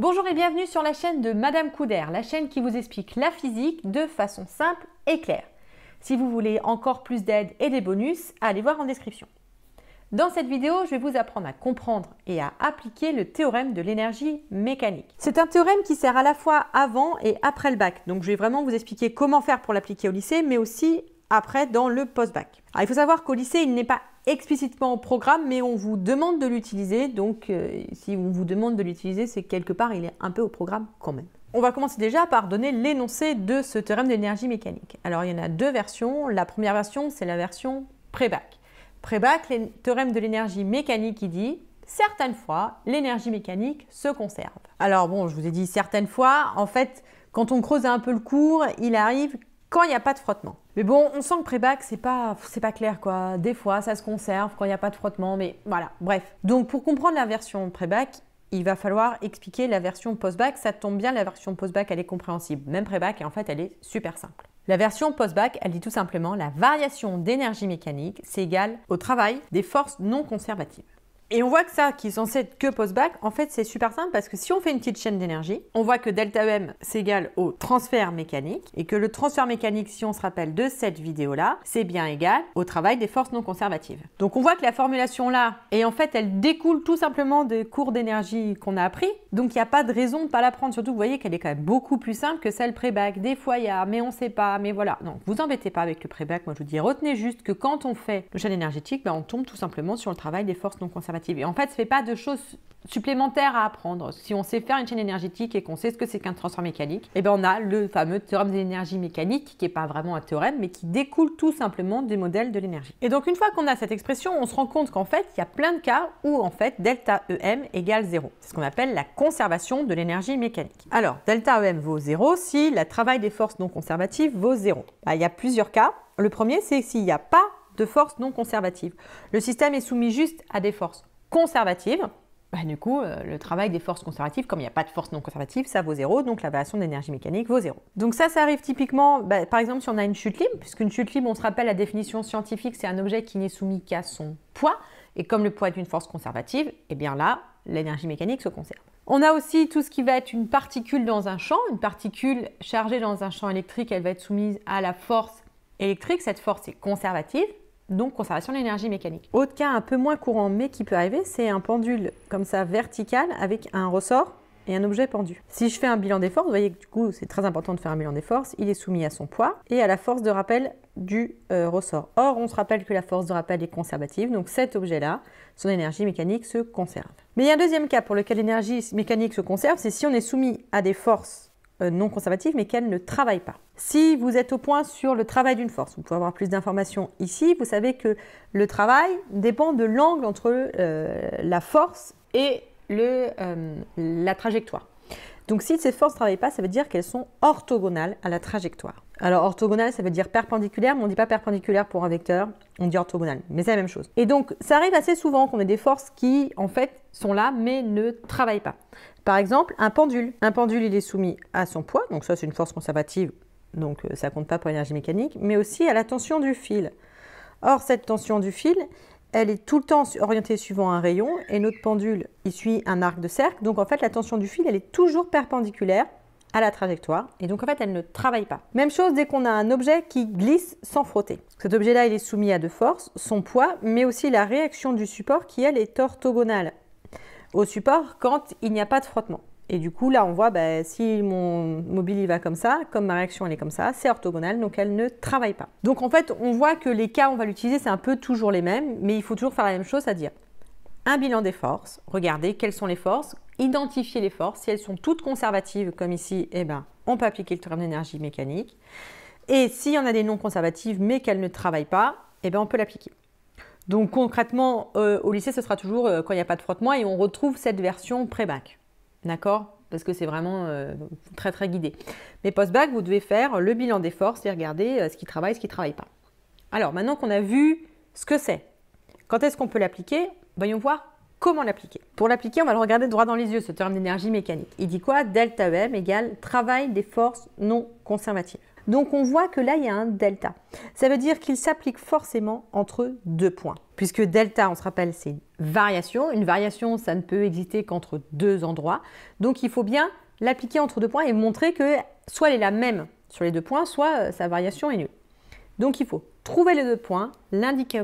Bonjour et bienvenue sur la chaîne de Madame Couder, la chaîne qui vous explique la physique de façon simple et claire. Si vous voulez encore plus d'aide et des bonus, allez voir en description. Dans cette vidéo, je vais vous apprendre à comprendre et à appliquer le théorème de l'énergie mécanique. C'est un théorème qui sert à la fois avant et après le bac. Donc je vais vraiment vous expliquer comment faire pour l'appliquer au lycée, mais aussi après dans le post-bac. il faut savoir qu'au lycée, il n'est pas explicitement au programme, mais on vous demande de l'utiliser. Donc, euh, si on vous demande de l'utiliser, c'est quelque part, il est un peu au programme quand même. On va commencer déjà par donner l'énoncé de ce théorème l'énergie mécanique. Alors, il y en a deux versions. La première version, c'est la version pré-bac. Pré-bac, le théorème de l'énergie mécanique, il dit certaines fois, l'énergie mécanique se conserve. Alors, bon, je vous ai dit certaines fois, en fait, quand on creuse un peu le cours, il arrive quand il n'y a pas de frottement. Mais bon, on sent que pré-bac, c'est pas, pas clair quoi. Des fois, ça se conserve quand il n'y a pas de frottement, mais voilà, bref. Donc pour comprendre la version pré-bac, il va falloir expliquer la version post-bac. Ça tombe bien, la version post-bac, elle est compréhensible. Même pré-bac, et en fait, elle est super simple. La version post-bac, elle dit tout simplement la variation d'énergie mécanique, c'est égal au travail des forces non conservatives. Et on voit que ça, qui est censé être que post-bac, en fait, c'est super simple parce que si on fait une petite chaîne d'énergie, on voit que delta M, c'est égal au transfert mécanique et que le transfert mécanique, si on se rappelle de cette vidéo-là, c'est bien égal au travail des forces non conservatives. Donc on voit que la formulation-là, et en fait, elle découle tout simplement des cours d'énergie qu'on a appris. Donc il n'y a pas de raison de ne pas l'apprendre. Surtout, vous voyez qu'elle est quand même beaucoup plus simple que celle pré-bac. Des fois, il y a, mais on ne sait pas, mais voilà. donc vous embêtez pas avec le pré-bac. Moi, je vous dis, retenez juste que quand on fait le chaîne énergétique, ben, on tombe tout simplement sur le travail des forces non conservatives. Et en fait, ce n'est fait pas de choses supplémentaires à apprendre. Si on sait faire une chaîne énergétique et qu'on sait ce que c'est qu'un transfert mécanique, et eh bien on a le fameux théorème de l'énergie mécanique, qui n'est pas vraiment un théorème, mais qui découle tout simplement des modèles de l'énergie. Et donc une fois qu'on a cette expression, on se rend compte qu'en fait, il y a plein de cas où en fait delta EM égale 0. C'est ce qu'on appelle la conservation de l'énergie mécanique. Alors, delta EM vaut 0 si la travail des forces non conservatives vaut 0. Bah, il y a plusieurs cas. Le premier, c'est s'il n'y a pas de forces non conservatives. Le système est soumis juste à des forces conservatives. Bah, du coup, euh, le travail des forces conservatives, comme il n'y a pas de force non conservative, ça vaut zéro, donc la variation d'énergie mécanique vaut zéro. Donc ça, ça arrive typiquement, bah, par exemple, si on a une chute libre, puisqu'une chute libre, on se rappelle la définition scientifique, c'est un objet qui n'est soumis qu'à son poids, et comme le poids est une force conservative, eh bien là, l'énergie mécanique se conserve. On a aussi tout ce qui va être une particule dans un champ. Une particule chargée dans un champ électrique, elle va être soumise à la force électrique. Cette force est conservative donc conservation de l'énergie mécanique. Autre cas un peu moins courant mais qui peut arriver, c'est un pendule comme ça vertical avec un ressort et un objet pendu. Si je fais un bilan des forces, vous voyez que du coup c'est très important de faire un bilan des forces, il est soumis à son poids et à la force de rappel du euh, ressort. Or, on se rappelle que la force de rappel est conservative, donc cet objet-là, son énergie mécanique se conserve. Mais il y a un deuxième cas pour lequel l'énergie mécanique se conserve, c'est si on est soumis à des forces euh, non conservative mais qu'elle ne travaille pas. Si vous êtes au point sur le travail d'une force, vous pouvez avoir plus d'informations ici. Vous savez que le travail dépend de l'angle entre euh, la force et euh, la trajectoire. Donc si ces forces ne travaillent pas, ça veut dire qu'elles sont orthogonales à la trajectoire. Alors orthogonal, ça veut dire perpendiculaire, mais on ne dit pas perpendiculaire pour un vecteur, on dit orthogonal, mais c'est la même chose. Et donc, ça arrive assez souvent qu'on ait des forces qui, en fait, sont là, mais ne travaillent pas. Par exemple, un pendule. Un pendule, il est soumis à son poids, donc ça c'est une force conservative, donc euh, ça ne compte pas pour l'énergie mécanique, mais aussi à la tension du fil. Or, cette tension du fil, elle est tout le temps orientée suivant un rayon, et notre pendule, il suit un arc de cercle, donc en fait, la tension du fil, elle est toujours perpendiculaire à la trajectoire. Et donc en fait, elle ne travaille pas. Même chose dès qu'on a un objet qui glisse sans frotter. Cet objet-là, il est soumis à deux forces, son poids, mais aussi la réaction du support qui, elle, est orthogonale au support quand il n'y a pas de frottement. Et du coup, là, on voit, ben, si mon mobile il va comme ça, comme ma réaction elle est comme ça, c'est orthogonal, donc elle ne travaille pas. Donc en fait, on voit que les cas, on va l'utiliser, c'est un peu toujours les mêmes, mais il faut toujours faire la même chose, à dire un bilan des forces, regardez quelles sont les forces, identifier les forces. Si elles sont toutes conservatives, comme ici, eh ben, on peut appliquer le théorème d'énergie mécanique. Et s'il y en a des non conservatives, mais qu'elles ne travaillent pas, eh ben, on peut l'appliquer. Donc concrètement, euh, au lycée, ce sera toujours euh, quand il n'y a pas de frottement et on retrouve cette version pré-bac. D'accord Parce que c'est vraiment euh, très très guidé. Mais post-bac, vous devez faire le bilan des forces et regarder ce qui travaille, ce qui ne travaille pas. Alors maintenant qu'on a vu ce que c'est, quand est-ce qu'on peut l'appliquer Voyons voir Comment l'appliquer Pour l'appliquer, on va le regarder droit dans les yeux, ce terme d'énergie mécanique. Il dit quoi Delta EM égale travail des forces non conservatives. Donc on voit que là, il y a un delta. Ça veut dire qu'il s'applique forcément entre deux points. Puisque delta, on se rappelle, c'est une variation. Une variation, ça ne peut exister qu'entre deux endroits. Donc il faut bien l'appliquer entre deux points et montrer que soit elle est la même sur les deux points, soit euh, sa variation est nulle. Donc il faut trouver les deux points, l'indiquer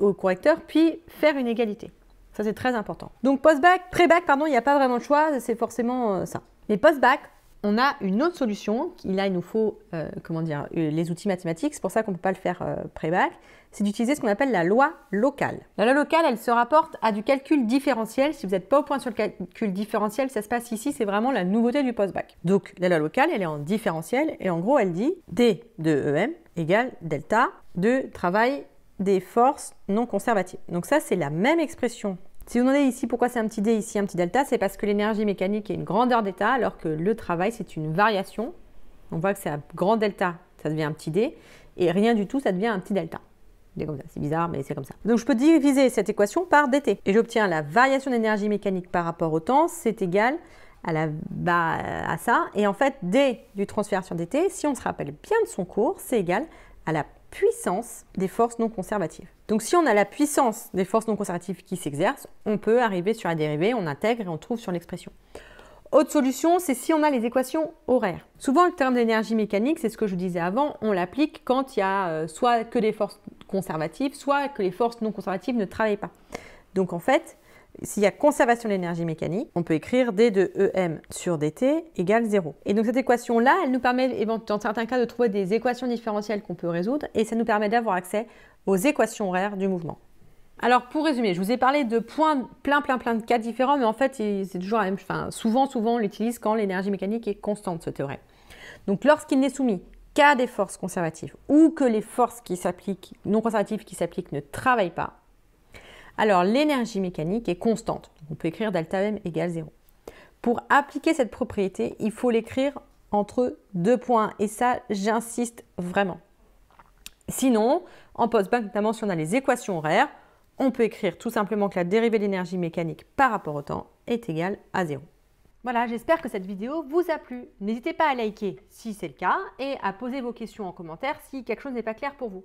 au correcteur, puis faire une égalité. Ça, c'est très important. Donc, post-bac, pré-bac, pardon, il n'y a pas vraiment de choix, c'est forcément euh, ça. Mais post-bac, on a une autre solution. là, il nous faut, euh, comment dire, euh, les outils mathématiques. C'est pour ça qu'on ne peut pas le faire pré-bac. C'est d'utiliser ce qu'on appelle la loi locale. La loi locale, elle se rapporte à du calcul différentiel. Si vous n'êtes pas au point sur le calcul différentiel, ça se passe ici. C'est vraiment la nouveauté du post-bac. Donc, la loi locale, elle est en différentiel. Et en gros, elle dit D de EM égale delta de travail des forces non conservatives. Donc ça, c'est la même expression. Si vous demandez ici pourquoi c'est un petit d, ici un petit delta, c'est parce que l'énergie mécanique est une grandeur d'état, alors que le travail, c'est une variation. On voit que c'est un grand delta, ça devient un petit d, et rien du tout, ça devient un petit delta. C'est bizarre, mais c'est comme ça. Donc je peux diviser cette équation par dt. Et j'obtiens la variation d'énergie mécanique par rapport au temps, c'est égal à, la, à ça. Et en fait, d du transfert sur dt, si on se rappelle bien de son cours, c'est égal à la puissance des forces non conservatives. Donc si on a la puissance des forces non conservatives qui s'exercent, on peut arriver sur la dérivée, on intègre et on trouve sur l'expression. Autre solution, c'est si on a les équations horaires. Souvent, le terme d'énergie mécanique, c'est ce que je vous disais avant, on l'applique quand il y a euh, soit que des forces conservatives, soit que les forces non conservatives ne travaillent pas. Donc en fait, s'il y a conservation de l'énergie mécanique, on peut écrire D de EM sur DT égale 0. Et donc cette équation-là, elle nous permet dans certains cas de trouver des équations différentielles qu'on peut résoudre et ça nous permet d'avoir accès aux équations horaires du mouvement. Alors pour résumer, je vous ai parlé de points, plein plein plein de cas différents, mais en fait c'est toujours la même. Enfin, souvent souvent on l'utilise quand l'énergie mécanique est constante ce théorème. Donc lorsqu'il n'est soumis qu'à des forces conservatives ou que les forces qui s'appliquent non conservatives qui s'appliquent ne travaillent pas, alors l'énergie mécanique est constante. On peut écrire delta M égale 0. Pour appliquer cette propriété, il faut l'écrire entre deux points. Et ça, j'insiste vraiment. Sinon, en post bac notamment si on a les équations horaires, on peut écrire tout simplement que la dérivée de l'énergie mécanique par rapport au temps est égale à 0. Voilà, j'espère que cette vidéo vous a plu. N'hésitez pas à liker si c'est le cas et à poser vos questions en commentaire si quelque chose n'est pas clair pour vous.